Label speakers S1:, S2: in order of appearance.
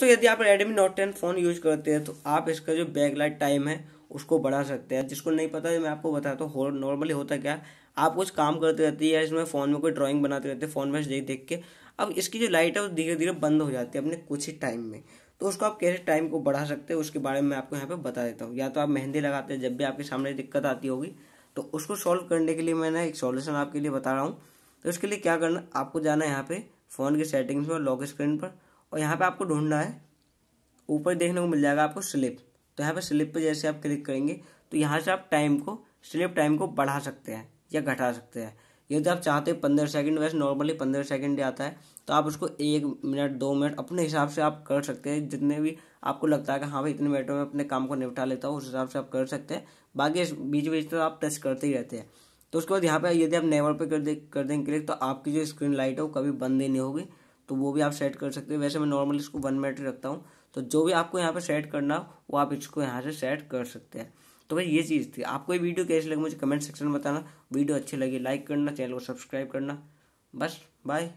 S1: दोस्तों यदि आप Redmi note ten phone use करते हैं तो आप इसका जो बैकलाइट टाइम है उसको बढ़ा सकते हैं जिसको नहीं पता है मैं आपको बताता हूँ नॉर्मली होता क्या आप कुछ काम करते रहते हैं इसमें फ़ोन में कोई ड्राइंग बनाते रहते हैं फ़ोन में देख देख के अब इसकी जो लाइट है वो धीरे धीरे बंद हो जाती है अपने कुछ ही टाइम में तो उसको आप कैसे टाइम को बढ़ा सकते हैं उसके बारे में आपको यहाँ पे बता देता हूँ या तो आप मेहंदी लगाते हैं जब भी आपके सामने दिक्कत आती होगी तो उसको सॉल्व करने के लिए मैंने एक सोल्यूशन आपके लिए बता रहा हूँ तो उसके लिए क्या करना आपको जाना है यहाँ पे फ़ोन की सेटिंग्स में लॉक स्क्रीन पर और यहाँ पे आपको ढूंढना है ऊपर देखने को मिल जाएगा आपको स्लिप तो यहाँ पे स्लिप पे जैसे आप क्लिक करेंगे तो यहाँ से आप टाइम को स्लिप टाइम को बढ़ा सकते हैं या घटा सकते हैं यदि आप चाहते हैं पंद्रह सेकंड वैसे नॉर्मली पंद्रह सेकंड आता है तो आप उसको एक मिनट दो मिनट अपने हिसाब से आप कर सकते हैं जितने भी आपको लगता है कि हाँ भाई इतने मिनटों में अपने काम को निपटा लेता हूँ उस हिसाब से आप कर सकते हैं बाकी बीच बीच में आप टच करते ही रहते हैं तो उसके बाद यहाँ पे यदि आप नेवर पे कर दे कर देंगे क्लिक तो आपकी जो स्क्रीन लाइट है वो कभी बंद ही नहीं होगी तो वो भी आप सेट कर सकते हैं वैसे मैं नॉर्मल इसको वन मिनट रखता हूँ तो जो भी आपको यहाँ पर सेट करना वो आप इसको यहाँ से सेट कर सकते हैं तो भाई ये चीज़ थी आपको ये वीडियो कैसी लगी मुझे कमेंट सेक्शन में बताना वीडियो अच्छी लगी लाइक करना चैनल को सब्सक्राइब करना बस बाय